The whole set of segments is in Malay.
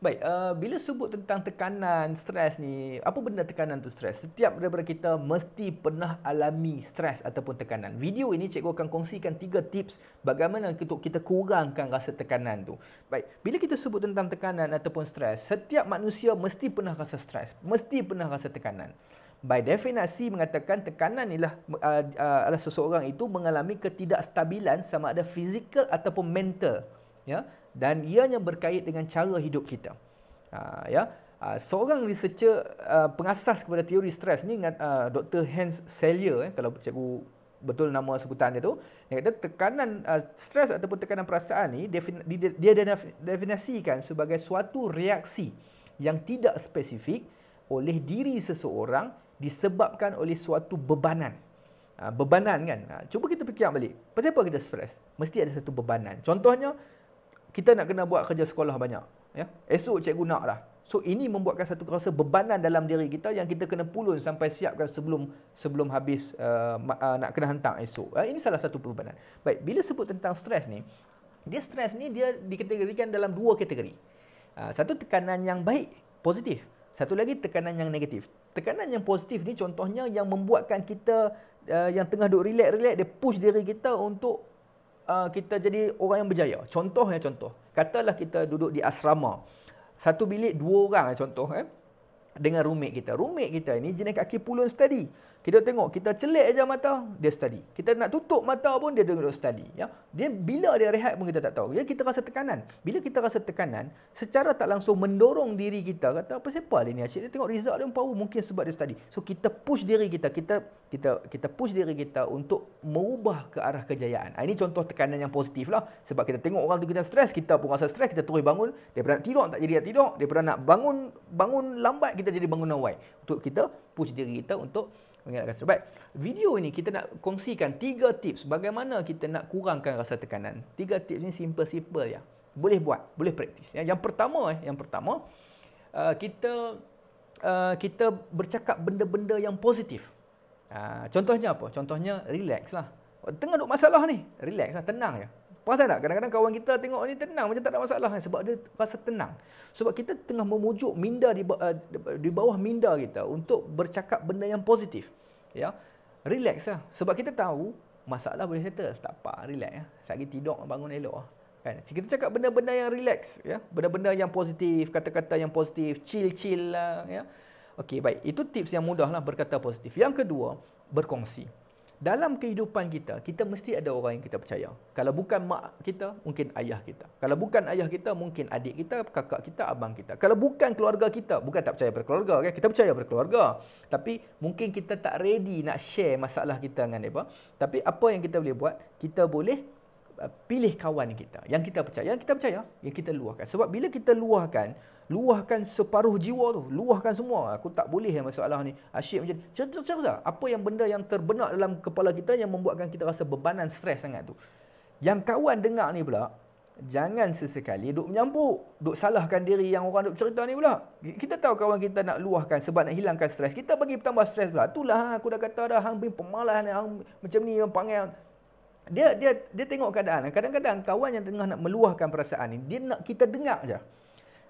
Baik, uh, bila sebut tentang tekanan stres ni, apa benda tekanan tu stres? Setiap daripada kita mesti pernah alami stres ataupun tekanan. Video ini cikgu akan kongsikan tiga tips bagaimana untuk kita kurangkan rasa tekanan tu. Baik, bila kita sebut tentang tekanan ataupun stres, setiap manusia mesti pernah rasa stres, mesti pernah rasa tekanan. By definasi mengatakan tekanan ialah eh, eh, adalah uh, uh, seseorang itu mengalami ketidakstabilan sama ada fizikal ataupun mental. Ya dan ianya berkait dengan cara hidup kita. Uh, ya, yeah. uh, seorang researcher uh, pengasas kepada teori stres ni uh, ah, Dr. Hans Selye eh, kalau cikgu betul nama sebutan dia tu, dia kata tekanan uh, stres ataupun tekanan perasaan ni dia dia definisikan sebagai suatu reaksi yang tidak spesifik oleh diri seseorang disebabkan oleh suatu bebanan. Uh, bebanan kan. Uh, cuba kita fikir balik. Pasal apa kita stres? Mesti ada satu bebanan. Contohnya kita nak kena buat kerja sekolah banyak. Ya? Esok cikgu nak lah. So ini membuatkan satu rasa bebanan dalam diri kita yang kita kena pulun sampai siapkan sebelum sebelum habis uh, uh, nak kena hantar esok. Uh, ini salah satu bebanan. Baik, bila sebut tentang stres ni, dia stres ni dia dikategorikan dalam dua kategori. Uh, satu tekanan yang baik, positif. Satu lagi tekanan yang negatif. Tekanan yang positif ni contohnya yang membuatkan kita uh, yang tengah duduk relax-relax, dia push diri kita untuk uh, kita jadi orang yang berjaya. Contohnya contoh, katalah kita duduk di asrama. Satu bilik dua orang lah contoh eh dengan roommate kita. Roommate kita ini jenis kaki pulun study. Kita tengok, kita celik aja mata, dia study. Kita nak tutup mata pun, dia tengok study. Ya? Dia bila dia rehat pun kita tak tahu. Ya, kita rasa tekanan. Bila kita rasa tekanan, secara tak langsung mendorong diri kita, kata apa siapa dia ni asyik. Dia tengok result dia power mungkin sebab dia study. So, kita push diri kita. Kita kita kita push diri kita untuk merubah ke arah kejayaan. Ha, ini contoh tekanan yang positif lah. Sebab kita tengok orang tu kita stres, kita pun rasa stres, kita terus bangun. Daripada nak tidur, tak jadi nak tidur. Daripada nak bangun bangun lambat, kita jadi bangun awal. Untuk kita push diri kita untuk mengelakkan stres. Baik, video ini kita nak kongsikan tiga tips bagaimana kita nak kurangkan rasa tekanan. Tiga tips ini simple-simple ya. Boleh buat, boleh praktis. Ya, yang pertama eh, yang pertama uh, kita uh, kita bercakap benda-benda yang positif. Uh, contohnya apa? Contohnya relax lah. Tengah duk masalah ni, relax lah, tenang je. Perasan tak? Kadang-kadang kawan kita tengok ni tenang macam tak ada masalah. Sebab dia rasa tenang. Sebab kita tengah memujuk minda eh, di, di bawah minda kita untuk bercakap benda yang positif. Ya? Relax lah. Sebab kita tahu masalah boleh settle. Tak apa, relax lah. Sekali tidur bangun elok lah. Kan? Kita cakap benda-benda yang relax. ya, Benda-benda yang positif, kata-kata yang positif, chill-chill lah. Ya? Okey, baik. Itu tips yang mudah lah berkata positif. Yang kedua, berkongsi dalam kehidupan kita, kita mesti ada orang yang kita percaya. Kalau bukan mak kita, mungkin ayah kita. Kalau bukan ayah kita, mungkin adik kita, kakak kita, abang kita. Kalau bukan keluarga kita, bukan tak percaya pada keluarga. Kan? Kita percaya pada keluarga. Tapi mungkin kita tak ready nak share masalah kita dengan mereka. Tapi apa yang kita boleh buat? Kita boleh uh, pilih kawan kita. Yang kita percaya. Yang kita percaya, yang kita luahkan. Sebab bila kita luahkan, luahkan separuh jiwa tu luahkan semua aku tak boleh yang masalah ni asyik macam cerita-cerita lah. apa yang benda yang terbenak dalam kepala kita yang membuatkan kita rasa bebanan stres sangat tu yang kawan dengar ni pula jangan sesekali duk menyampuk duk salahkan diri yang orang duk cerita ni pula kita tahu kawan kita nak luahkan sebab nak hilangkan stres kita bagi tambah stres pula itulah ha, aku dah kata dah hang bin pemalas ni hang macam ni yang panggil dia dia dia tengok keadaan kadang-kadang kawan yang tengah nak meluahkan perasaan ni dia nak kita dengar je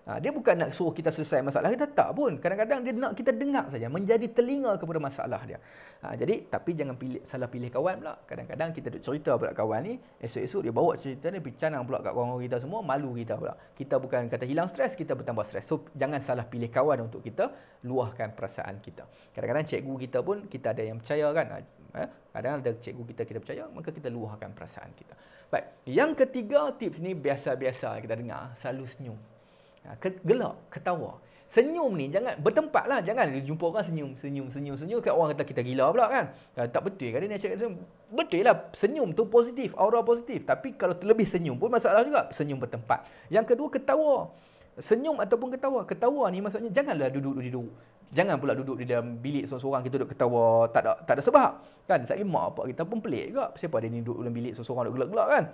Ha, dia bukan nak suruh kita selesai masalah kita tak pun. Kadang-kadang dia nak kita dengar saja, menjadi telinga kepada masalah dia. Ha, jadi tapi jangan pilih, salah pilih kawan pula. Kadang-kadang kita duk cerita pula kawan ni, esok-esok dia bawa cerita ni bincang pula kat kawan-kawan kita semua, malu kita pula. Kita bukan kata hilang stres, kita bertambah stres. So jangan salah pilih kawan untuk kita luahkan perasaan kita. Kadang-kadang cikgu kita pun kita ada yang percaya kan. kadang ha, eh? kadang ada cikgu kita kita percaya, maka kita luahkan perasaan kita. Baik, yang ketiga tips ni biasa-biasa kita dengar, selalu senyum. Ha, gelak, ketawa. Senyum ni jangan bertempatlah lah. Jangan jumpa orang senyum, senyum, senyum, senyum. Kat orang kata kita gila pula kan. Ha, tak betul kan dia cakap senyum. Betul lah senyum tu positif, aura positif. Tapi kalau terlebih senyum pun masalah juga. Senyum bertempat. Yang kedua ketawa. Senyum ataupun ketawa. Ketawa ni maksudnya janganlah duduk-duduk. Jangan pula duduk di dalam bilik seorang-seorang kita duduk ketawa tak ada tak ada sebab. Kan sebab mak apa kita pun pelik juga. Siapa ada ni duduk dalam bilik seorang-seorang duduk gelak-gelak kan?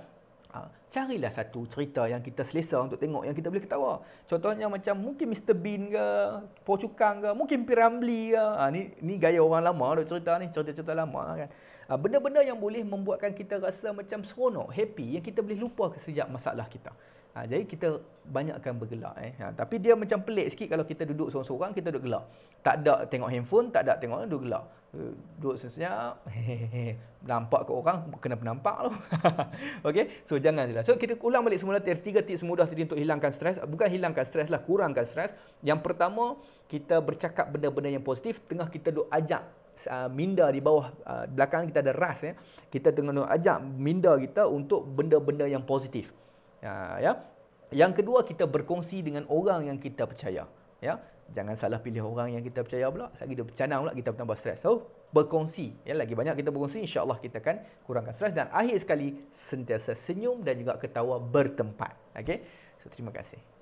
Ha, carilah satu cerita yang kita selesa untuk tengok yang kita boleh ketawa. Contohnya macam mungkin Mr Bean ke, Pocukang ke, mungkin Piramli ke. Ha, ni ni gaya orang lama dok cerita ni, cerita-cerita lama kan. Ha, benda-benda yang boleh membuatkan kita rasa macam seronok, happy yang kita boleh lupa ke sejak masalah kita. Ha, jadi kita banyakkan bergelak eh. Ha, tapi dia macam pelik sikit kalau kita duduk seorang-seorang kita duduk gelak. Tak ada tengok handphone, tak ada tengok duduk gelak. Eh, duduk sesenyap, nampak ke orang kena penampak tu. Okay, So jangan So kita ulang balik semula tiga tips mudah tadi untuk hilangkan stres. Bukan hilangkan stres lah, kurangkan stres. Yang pertama, kita bercakap benda-benda yang positif tengah kita duduk ajak uh, minda di bawah uh, belakang kita ada ras ya kita tengah nak ajak minda kita untuk benda-benda yang positif Ya, ya. Yang kedua kita berkongsi dengan orang yang kita percaya. Ya. Jangan salah pilih orang yang kita percaya pula. lagi dia bercanang pula kita bertambah stres. So, berkongsi. Ya, lagi banyak kita berkongsi, Insyaallah kita akan kurangkan stres dan akhir sekali sentiasa senyum dan juga ketawa bertempat. Okay, So, terima kasih.